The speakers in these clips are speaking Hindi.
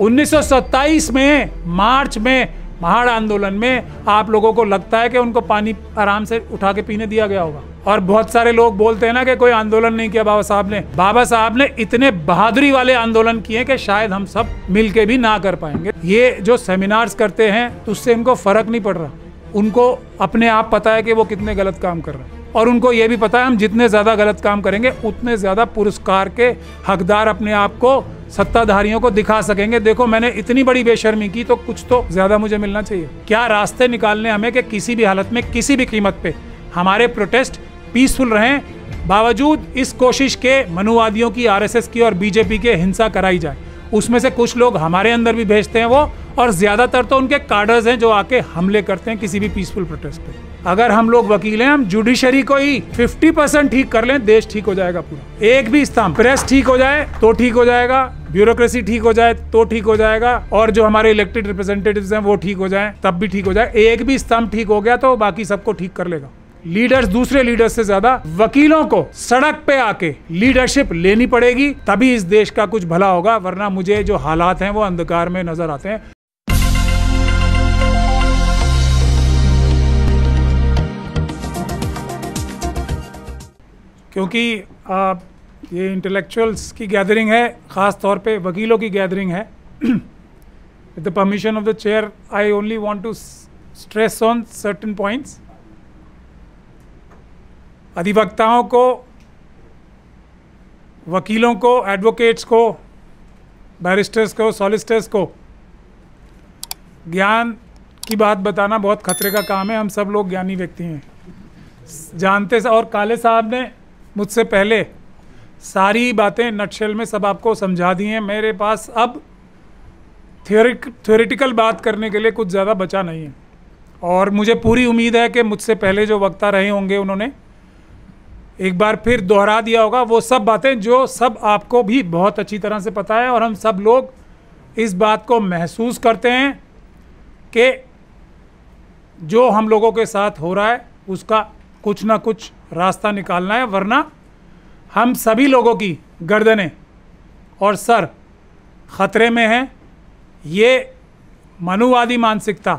उन्नीस में मार्च में महाड़ आंदोलन में आप लोगों को लगता है कि उनको पानी आराम से उठा के पीने दिया गया होगा और बहुत सारे लोग बोलते हैं ना कि कोई आंदोलन नहीं किया बाबा साहब ने बाबा साहब ने इतने बहादुरी वाले आंदोलन किए कि शायद हम सब मिलके भी ना कर पाएंगे ये जो सेमिनार्स करते हैं तो उससे इनको फर्क नहीं पड़ रहा उनको अपने आप पता है कि वो कितने गलत काम कर रहे हैं और उनको ये भी पता है हम जितने ज़्यादा गलत काम करेंगे उतने ज़्यादा पुरस्कार के हकदार अपने आप को सत्ताधारियों को दिखा सकेंगे देखो मैंने इतनी बड़ी बेशर्मी की तो कुछ तो ज्यादा मुझे मिलना चाहिए क्या रास्ते निकालने हमें कि किसी भी हालत में किसी भी कीमत पे हमारे प्रोटेस्ट पीसफुल रहें बावजूद इस कोशिश के मनुवादियों की आरएसएस की और बीजेपी के हिंसा कराई जाए उसमें से कुछ लोग हमारे अंदर भी भेजते हैं वो और ज़्यादातर तो उनके कार्डर्स हैं जो आके हमले करते हैं किसी भी पीसफुल प्रोटेस्ट पे अगर हम लोग वकील हैं हम जुडिशरी को ही 50 परसेंट ठीक कर लें देश ठीक हो जाएगा पूरा एक भी स्थान प्रेस ठीक हो जाए तो ठीक हो जाएगा ब्यूरोक्रेसी ठीक हो जाए तो ठीक हो जाएगा और जो हमारे इलेक्टेड रिप्रेजेंटेटिव हैं वो ठीक हो जाए तब भी ठीक हो जाए एक भी स्तंभ ठीक हो गया तो बाकी सबको ठीक कर लेगा लीडर्स दूसरे लीडर्स से ज्यादा वकीलों को सड़क पे आके लीडरशिप लेनी पड़ेगी तभी इस देश का कुछ भला होगा वरना मुझे जो हालात हैं वो अंधकार में नजर आते हैं क्योंकि आ, ये इंटेलेक्चुअल्स की गैदरिंग है ख़ास तौर पे वकीलों की गैदरिंग है with the permission of the chair I only want to stress on certain points अधिवक्ताओं को वकीलों को एडवोकेट्स को बैरिस्टर्स को सॉलिस्टर्स को ज्ञान की बात बताना बहुत खतरे का काम है हम सब लोग ज्ञानी व्यक्ति हैं जानते और काले साहब ने मुझसे पहले सारी बातें नटशेल में सब आपको समझा दी हैं मेरे पास अब थियोरिक थियोरिटिकल बात करने के लिए कुछ ज़्यादा बचा नहीं है और मुझे पूरी उम्मीद है कि मुझसे पहले जो वक्ता रहे होंगे उन्होंने एक बार फिर दोहरा दिया होगा वो सब बातें जो सब आपको भी बहुत अच्छी तरह से पता है और हम सब लोग इस बात को महसूस करते हैं कि जो हम लोगों के साथ हो रहा है उसका कुछ ना कुछ रास्ता निकालना है वरना हम सभी लोगों की गर्दनें और सर खतरे में हैं ये मनुवादी मानसिकता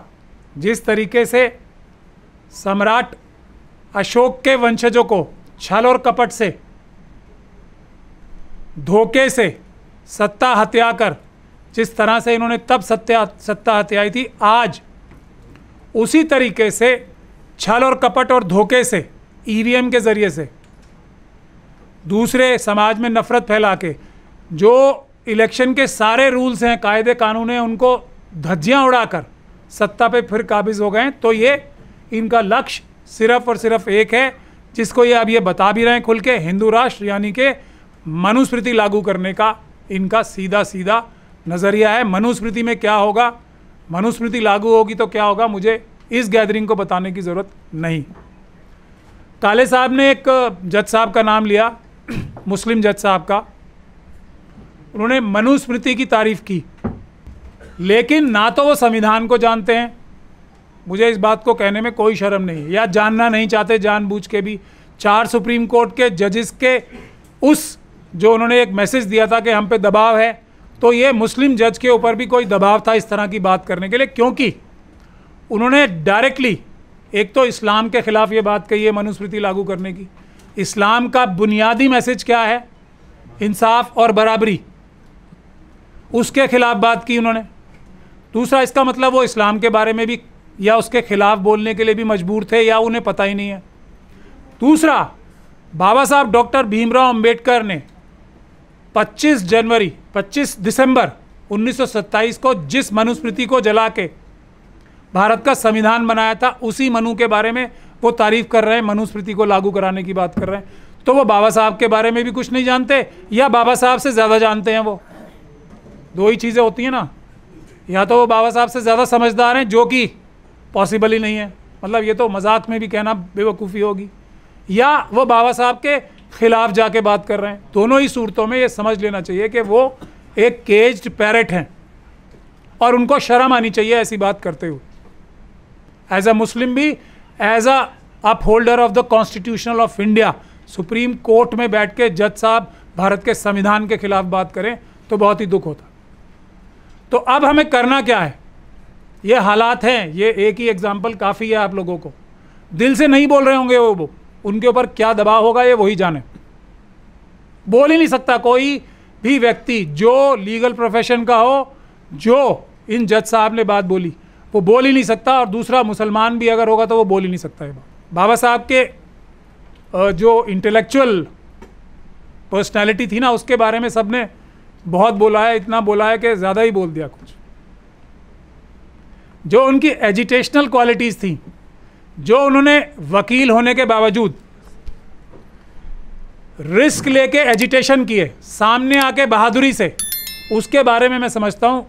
जिस तरीके से सम्राट अशोक के वंशजों को छल और कपट से धोखे से सत्ता हत्या कर जिस तरह से इन्होंने तब सत्या सत्ता हत्याई थी आज उसी तरीके से छल और कपट और धोखे से ईवीएम के ज़रिए से दूसरे समाज में नफ़रत फैला के जो इलेक्शन के सारे रूल्स हैं कायदे कानून हैं उनको धज्जियाँ उड़ाकर सत्ता पे फिर काबिज हो गए तो ये इनका लक्ष्य सिर्फ और सिर्फ एक है जिसको ये अब ये बता भी रहे हैं खुल के हिंदू राष्ट्र यानी के मनुस्मृति लागू करने का इनका सीधा सीधा नज़रिया है मनुस्मृति में क्या होगा मनुस्मृति लागू होगी तो क्या होगा मुझे इस गैदरिंग को बताने की ज़रूरत नहीं काले साहब ने एक जज साहब का नाम लिया मुस्लिम जज साहब का उन्होंने मनुस्मृति की तारीफ की लेकिन ना तो वो संविधान को जानते हैं मुझे इस बात को कहने में कोई शर्म नहीं या जानना नहीं चाहते जानबूझ के भी चार सुप्रीम कोर्ट के जजेस के उस जो उन्होंने एक मैसेज दिया था कि हम पे दबाव है तो ये मुस्लिम जज के ऊपर भी कोई दबाव था इस तरह की बात करने के लिए क्योंकि उन्होंने डायरेक्टली एक तो इस्लाम के ख़िलाफ़ ये बात कही है मनुस्मृति लागू करने की इस्लाम का बुनियादी मैसेज क्या है इंसाफ और बराबरी उसके ख़िलाफ़ बात की उन्होंने दूसरा इसका मतलब वो इस्लाम के बारे में भी या उसके ख़िलाफ़ बोलने के लिए भी मजबूर थे या उन्हें पता ही नहीं है दूसरा बाबा साहब डॉक्टर भीमराव अंबेडकर ने 25 जनवरी 25 दिसंबर 1927 को जिस मनुस्मृति को जला के भारत का संविधान बनाया था उसी मनु के बारे में वो तारीफ कर रहे हैं मनुस्मृति को लागू कराने की बात कर रहे हैं तो वो बाबा साहब के बारे में भी कुछ नहीं जानते या बाबा साहब से ज़्यादा जानते हैं वो दो ही चीज़ें होती हैं ना या तो वो बाबा साहब से ज़्यादा समझदार हैं जो कि पॉसिबल ही नहीं है मतलब ये तो मजाक में भी कहना बेवकूफ़ी होगी या वो बाबा साहब के ख़िलाफ़ जाके बात कर रहे हैं दोनों ही सूरतों में ये समझ लेना चाहिए कि वो एक केज्ड पैरट हैं और उनको शर्म आनी चाहिए ऐसी बात करते हुए एज अ मुस्लिम भी as a upholder of the constitutional of India supreme court में बैठ के जज साहब भारत के संविधान के खिलाफ बात करें तो बहुत ही दुख होता तो अब हमें करना क्या है ये हालात हैं ये एक ही एग्जाम्पल काफ़ी है आप लोगों को दिल से नहीं बोल रहे होंगे वो वो उनके ऊपर क्या दबाव होगा ये वही जाने बोल ही नहीं सकता कोई भी व्यक्ति जो लीगल प्रोफेशन का हो जो इन जज साहब ने बात बोली वो बोल ही नहीं सकता और दूसरा मुसलमान भी अगर होगा तो वो बोल ही नहीं सकता है बाबा साहब के जो इंटेलेक्चुअल पर्सनैलिटी थी ना उसके बारे में सब ने बहुत बोला है इतना बोला है कि ज़्यादा ही बोल दिया कुछ जो उनकी एजुटेशनल क्वालिटीज़ थी जो उन्होंने वकील होने के बावजूद रिस्क लेके एजिटेशन किए सामने आके बहादुरी से उसके बारे में मैं समझता हूँ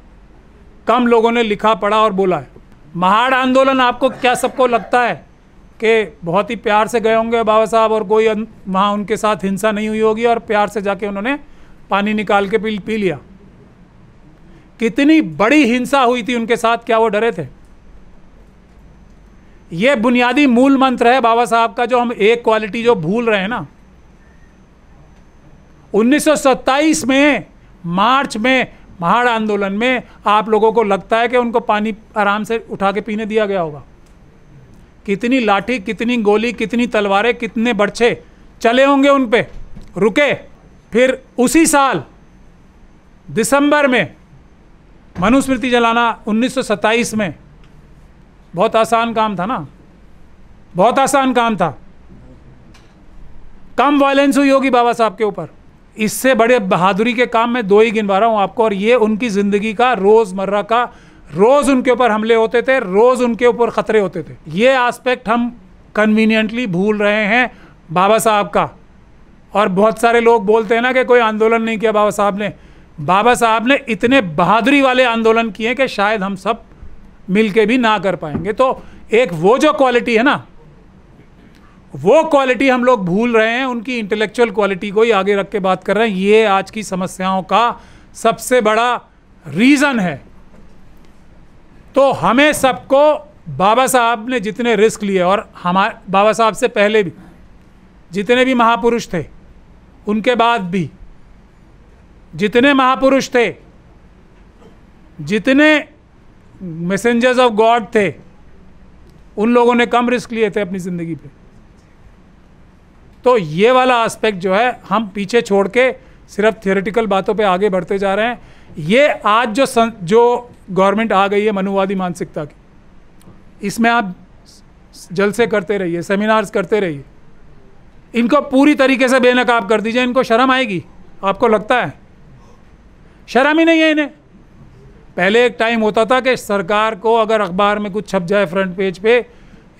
कम लोगों ने लिखा पढ़ा और बोला है महाड़ आंदोलन आपको क्या सबको लगता है कि बहुत ही प्यार से गए होंगे बाबा साहब और कोई वहाँ उनके साथ हिंसा नहीं हुई होगी और प्यार से जाके उन्होंने पानी निकाल के पी पी लिया कितनी बड़ी हिंसा हुई थी उनके साथ क्या वो डरे थे ये बुनियादी मूल मंत्र है बाबा साहब का जो हम एक क्वालिटी जो भूल रहे हैं ना 1927 में मार्च में महाड़ आंदोलन में आप लोगों को लगता है कि उनको पानी आराम से उठा के पीने दिया गया होगा कितनी लाठी कितनी गोली कितनी तलवारें कितने बर्छे चले होंगे उन पर रुके फिर उसी साल दिसंबर में मनुस्मृति जलाना 1927 में बहुत आसान काम था ना बहुत आसान काम था कम वायलेंस हुई होगी बाबा साहब के ऊपर इससे बड़े बहादुरी के काम मैं दो ही गिनवा रहा हूँ आपको और ये उनकी ज़िंदगी का रोज़मर्रा का रोज़ उनके ऊपर हमले होते थे रोज़ उनके ऊपर ख़तरे होते थे ये आस्पेक्ट हम कन्वीनियंटली भूल रहे हैं बाबा साहब का और बहुत सारे लोग बोलते हैं ना कि कोई आंदोलन नहीं किया बाबा साहब ने बाबा साहब ने इतने बहादुरी वाले आंदोलन किए कि शायद हम सब मिल के भी ना कर पाएंगे तो एक वो जो क्वालिटी है ना वो क्वालिटी हम लोग भूल रहे हैं उनकी इंटेलेक्चुअल क्वालिटी को ही आगे रख के बात कर रहे हैं ये आज की समस्याओं का सबसे बड़ा रीज़न है तो हमें सबको बाबा साहब ने जितने रिस्क लिए और हमारे बाबा साहब से पहले भी जितने भी महापुरुष थे उनके बाद भी जितने महापुरुष थे जितने मैसेंजर्स ऑफ गॉड थे उन लोगों ने कम रिस्क लिए थे अपनी ज़िंदगी पे तो ये वाला आस्पेक्ट जो है हम पीछे छोड़ के सिर्फ थियोरिटिकल बातों पे आगे बढ़ते जा रहे हैं ये आज जो सं, जो गवर्नमेंट आ गई है मनुवादी मानसिकता की इसमें आप जलसे करते रहिए सेमिनार्स करते रहिए इनको पूरी तरीके से बेनकाब कर दीजिए इनको शर्म आएगी आपको लगता है शर्म ही नहीं है इन्हें पहले एक टाइम होता था कि सरकार को अगर अखबार में कुछ छप जाए फ्रंट पेज पे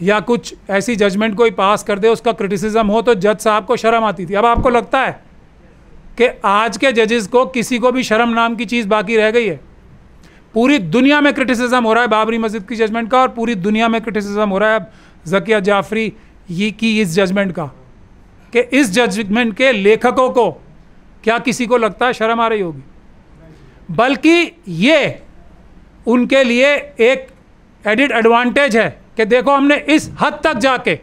या कुछ ऐसी जजमेंट कोई पास कर दे उसका क्रिटिसिज्म हो तो जज साहब को शर्म आती थी अब आपको लगता है कि आज के जजेस को किसी को भी शर्म नाम की चीज़ बाकी रह गई है पूरी दुनिया में क्रिटिसिज्म हो रहा है बाबरी मस्जिद की जजमेंट का और पूरी दुनिया में क्रिटिसिज्म हो रहा है जकिया जाफरी ये की इस जजमेंट का कि इस जजमेंट के लेखकों को क्या किसी को लगता है शर्म आ रही होगी बल्कि ये उनके लिए एक एडिट एडवांटेज है कि देखो हमने इस हद तक जाके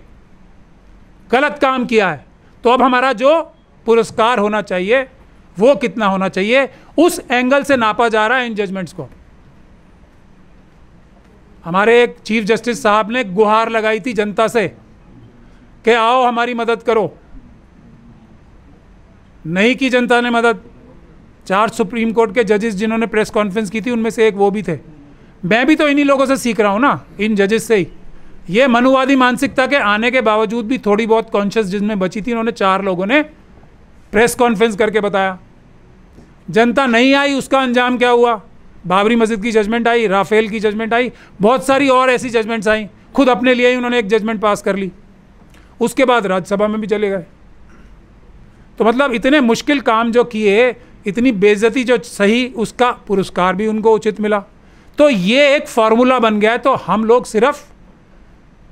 गलत काम किया है तो अब हमारा जो पुरस्कार होना चाहिए वो कितना होना चाहिए उस एंगल से नापा जा रहा है इन जजमेंट्स को हमारे एक चीफ जस्टिस साहब ने गुहार लगाई थी जनता से कि आओ हमारी मदद करो नहीं की जनता ने मदद चार सुप्रीम कोर्ट के जजेस जिन्होंने प्रेस कॉन्फ्रेंस की थी उनमें से एक वो भी थे मैं भी तो इन्हीं लोगों से सीख रहा हूँ ना इन जजेस से ही ये मनुवादी मानसिकता के आने के बावजूद भी थोड़ी बहुत कॉन्शियस जिसमें बची थी उन्होंने चार लोगों ने प्रेस कॉन्फ्रेंस करके बताया जनता नहीं आई उसका अंजाम क्या हुआ बाबरी मस्जिद की जजमेंट आई राफेल की जजमेंट आई बहुत सारी और ऐसी जजमेंट्स आई खुद अपने लिए ही उन्होंने एक जजमेंट पास कर ली उसके बाद राज्यसभा में भी चले गए तो मतलब इतने मुश्किल काम जो किए इतनी बेजती जो सही उसका पुरस्कार भी उनको उचित मिला तो ये एक फार्मूला बन गया है तो हम लोग सिर्फ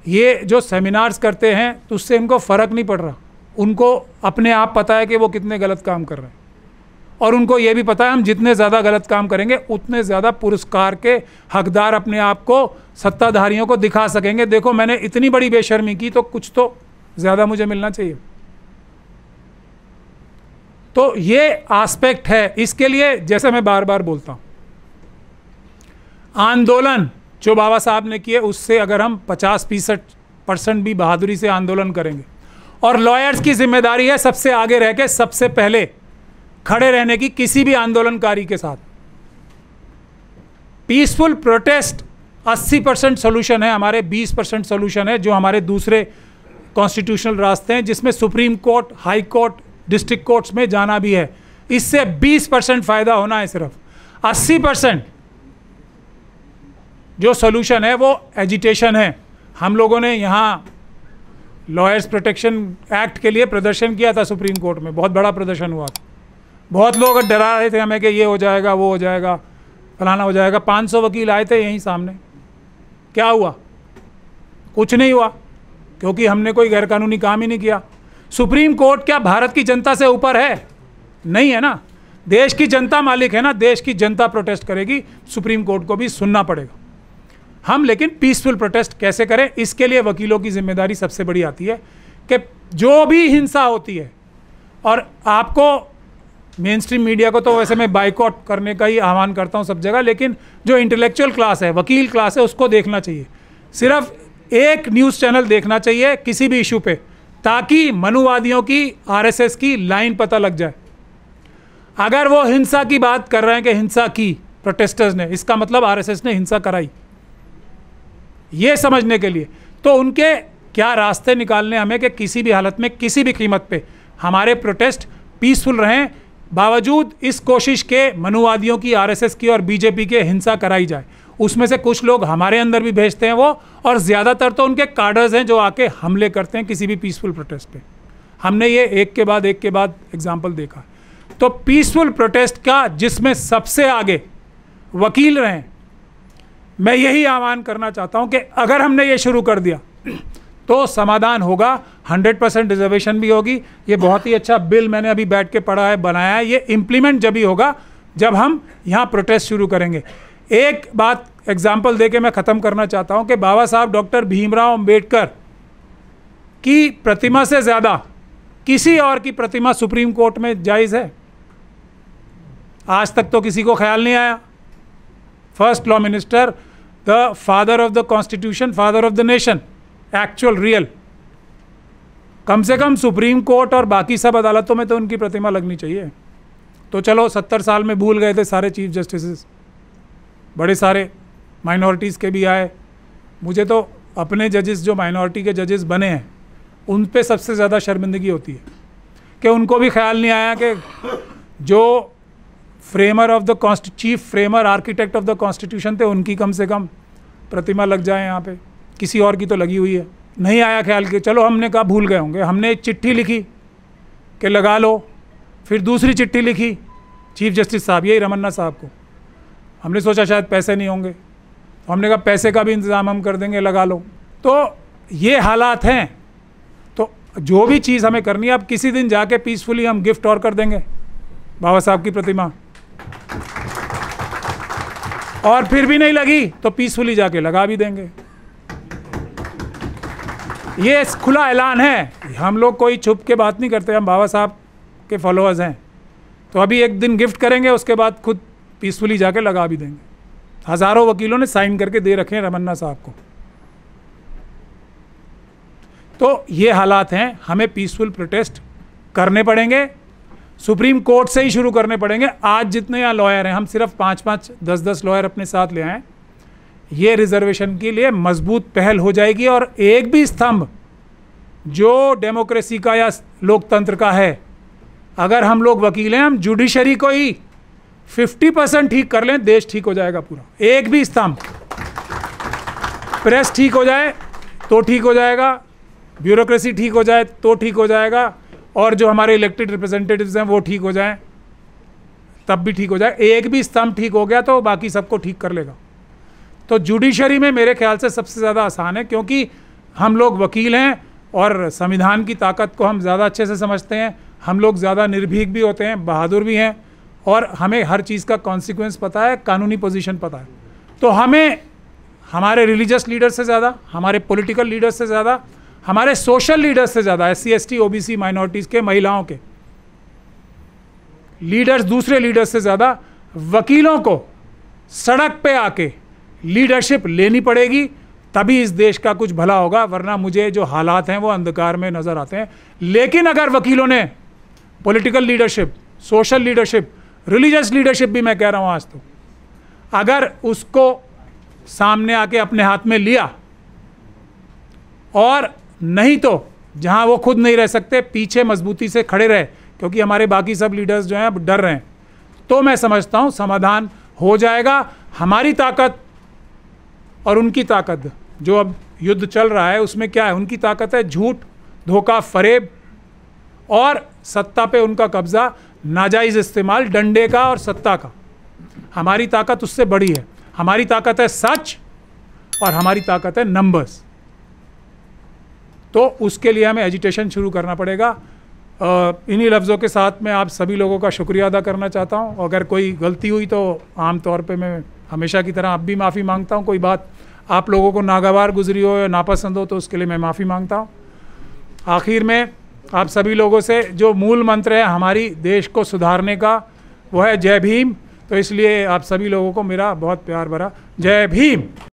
ये जो सेमिनार्स करते हैं तो उससे इनको फ़र्क नहीं पड़ रहा उनको अपने आप पता है कि वो कितने गलत काम कर रहे हैं और उनको ये भी पता है हम जितने ज़्यादा गलत काम करेंगे उतने ज़्यादा पुरस्कार के हकदार अपने आप को सत्ताधारियों को दिखा सकेंगे देखो मैंने इतनी बड़ी बेशर्मी की तो कुछ तो ज़्यादा मुझे मिलना चाहिए तो ये आस्पेक्ट है इसके लिए जैसे मैं बार बार बोलता हूँ आंदोलन जो बाबा साहब ने किए उससे अगर हम पचास फीसद परसेंट भी बहादुरी से आंदोलन करेंगे और लॉयर्स की जिम्मेदारी है सबसे आगे रह के सबसे पहले खड़े रहने की किसी भी आंदोलनकारी के साथ पीसफुल प्रोटेस्ट 80 परसेंट सोल्यूशन है हमारे 20 परसेंट सोल्यूशन है जो हमारे दूसरे कॉन्स्टिट्यूशनल रास्ते हैं जिसमें supreme court high court district courts में जाना भी है इससे 20 परसेंट फ़ायदा होना है सिर्फ 80 परसेंट जो सोल्यूशन है वो एजिटेशन है हम लोगों ने यहाँ लॉयर्स प्रोटेक्शन एक्ट के लिए प्रदर्शन किया था सुप्रीम कोर्ट में बहुत बड़ा प्रदर्शन हुआ था बहुत लोग डरा रहे थे हमें कि ये हो जाएगा वो हो जाएगा फलाना हो जाएगा 500 वकील आए थे यहीं सामने क्या हुआ कुछ नहीं हुआ क्योंकि हमने कोई गैरकानूनी काम ही नहीं किया सुप्रीम कोर्ट क्या भारत की जनता से ऊपर है नहीं है ना देश की जनता मालिक है ना देश की जनता प्रोटेस्ट करेगी सुप्रीम कोर्ट को भी सुनना पड़ेगा हम लेकिन पीसफुल प्रोटेस्ट कैसे करें इसके लिए वकीलों की जिम्मेदारी सबसे बड़ी आती है कि जो भी हिंसा होती है और आपको मेन स्ट्रीम मीडिया को तो वैसे मैं बाइकआउट करने का ही आह्वान करता हूँ सब जगह लेकिन जो इंटेलेक्चुअल क्लास है वकील क्लास है उसको देखना चाहिए सिर्फ एक न्यूज़ चैनल देखना चाहिए किसी भी इशू पे ताकि मनुवादियों की आरएसएस की लाइन पता लग जाए अगर वो हिंसा की बात कर रहे हैं कि हिंसा की प्रोटेस्टर्स ने इसका मतलब आरएसएस ने हिंसा कराई ये समझने के लिए तो उनके क्या रास्ते निकालने हमें कि किसी भी हालत में किसी भी कीमत पे हमारे प्रोटेस्ट पीसफुल रहें बावजूद इस कोशिश के मनुवादियों की आरएसएस की और बीजेपी के हिंसा कराई जाए उसमें से कुछ लोग हमारे अंदर भी भेजते हैं वो और ज़्यादातर तो उनके कार्डर्स हैं जो आके हमले करते हैं किसी भी पीसफुल प्रोटेस्ट पे हमने ये एक के बाद एक के बाद एग्जाम्पल देखा तो पीसफुल प्रोटेस्ट का जिसमें सबसे आगे वकील रहें मैं यही आह्वान करना चाहता हूँ कि अगर हमने ये शुरू कर दिया तो समाधान होगा 100 परसेंट रिजर्वेशन भी होगी ये बहुत ही अच्छा बिल मैंने अभी बैठ के पढ़ा है बनाया है ये इम्प्लीमेंट जब ही होगा जब हम यहाँ प्रोटेस्ट शुरू करेंगे एक बात एग्जाम्पल दे के मैं ख़त्म करना चाहता हूँ कि बाबा साहब डॉक्टर भीमराव अम्बेडकर की प्रतिमा से ज़्यादा किसी और की प्रतिमा सुप्रीम कोर्ट में जायज़ है आज तक तो किसी को ख्याल नहीं आया first law minister the father of the constitution father of the nation actual real कम से कम सुप्रीम कोर्ट और बाकी सब अदालतों में तो उनकी प्रतिमा लगनी चाहिए तो चलो सत्तर साल में भूल गए थे सारे चीफ जस्टिस बड़े सारे माइनॉरिटीज़ के भी आए मुझे तो अपने जजेस जो माइनॉरिटी के जजेस बने हैं उन पे सबसे ज़्यादा शर्मिंदगी होती है कि उनको भी ख्याल नहीं आया कि जो framer of the constitution chief framer architect of the constitution थे उनकी कम से कम प्रतिमा लग जाए यहाँ पे किसी और की तो लगी हुई है नहीं आया ख्याल कि चलो हमने कहा भूल गए होंगे हमने एक चिट्ठी लिखी कि लगा लो फिर दूसरी चिट्ठी लिखी चीफ जस्टिस साहब यही रमन्ना साहब को हमने सोचा शायद पैसे नहीं होंगे तो हमने कहा पैसे का भी इंतज़ाम हम कर देंगे लगा लो तो ये हालात हैं तो जो भी चीज़ हमें करनी है अब किसी दिन जाके पीसफुली हम गिफ्ट और कर देंगे बाबा साहब की प्रतिमा और फिर भी नहीं लगी तो पीसफुली जाके लगा भी देंगे ये खुला ऐलान है हम लोग कोई छुप के बात नहीं करते हम बाबा साहब के फॉलोअर्स हैं तो अभी एक दिन गिफ्ट करेंगे उसके बाद खुद पीसफुली जाके लगा भी देंगे हज़ारों वकीलों ने साइन करके दे रखे हैं रमन्ना साहब को तो ये हालात हैं हमें पीसफुल प्रोटेस्ट करने पड़ेंगे सुप्रीम कोर्ट से ही शुरू करने पड़ेंगे आज जितने यहाँ लॉयर हैं हम सिर्फ पाँच पाँच दस दस लॉयर अपने साथ ले आए ये रिजर्वेशन के लिए मजबूत पहल हो जाएगी और एक भी स्तंभ जो डेमोक्रेसी का या लोकतंत्र का है अगर हम लोग वकील हैं हम जुडिशरी को ही 50 परसेंट ठीक कर लें देश ठीक हो जाएगा पूरा एक भी स्तंभ प्रेस ठीक हो जाए तो ठीक हो जाएगा ब्यूरोक्रेसी ठीक हो जाए तो ठीक हो जाएगा और जो हमारे इलेक्टेड रिप्रेजेंटेटिव्स हैं वो ठीक हो जाएं तब भी ठीक हो जाए एक भी स्तंभ ठीक हो गया तो बाकी सबको ठीक कर लेगा तो जुडिशरी में मेरे ख्याल से सबसे ज़्यादा आसान है क्योंकि हम लोग वकील हैं और संविधान की ताकत को हम ज़्यादा अच्छे से समझते हैं हम लोग ज़्यादा निर्भीक भी होते हैं बहादुर भी हैं और हमें हर चीज़ का कॉन्सिक्वेंस पता है कानूनी पोजिशन पता है तो हमें हमारे रिलीजियस लीडर से ज़्यादा हमारे पोलिटिकल लीडर से ज़्यादा हमारे सोशल लीडर्स से ज़्यादा S C S T O B C minorities के महिलाओं के लीडर्स दूसरे लीडर्स से ज़्यादा वकीलों को सड़क पे आके लीडरशिप लेनी पड़ेगी तभी इस देश का कुछ भला होगा वरना मुझे जो हालात हैं वो अंधकार में नज़र आते हैं लेकिन अगर वकीलों ने political leadership social leadership religious leadership भी मैं कह रहा हूँ आज तो अगर उसको सामने आके अपने हाथ में लिया और नहीं तो जहाँ वो खुद नहीं रह सकते पीछे मजबूती से खड़े रहे क्योंकि हमारे बाकी सब लीडर्स जो हैं अब डर रहे हैं तो मैं समझता हूँ समाधान हो जाएगा हमारी ताकत और उनकी ताकत जो अब युद्ध चल रहा है उसमें क्या है उनकी ताकत है झूठ धोखा फरेब और सत्ता पे उनका कब्ज़ा नाजायज़ इस्तेमाल डंडे का और सत्ता का हमारी ताकत उससे बड़ी है हमारी ताकत है सच और हमारी ताकत है नंबर्स तो उसके लिए हमें एजिटेशन शुरू करना पड़ेगा इन्हीं लफ्ज़ों के साथ मैं आप सभी लोगों का शुक्रिया अदा करना चाहता हूँ अगर कोई गलती हुई तो आम तौर पे मैं हमेशा की तरह अब भी माफ़ी मांगता हूँ कोई बात आप लोगों को नागवार गुजरी हो या नापसंद हो तो उसके लिए मैं माफ़ी मांगता हूँ आखिर में आप सभी लोगों से जो मूल मंत्र है हमारी देश को सुधारने का वो है जय भीम तो इसलिए आप सभी लोगों को मेरा बहुत प्यार भरा जय भीम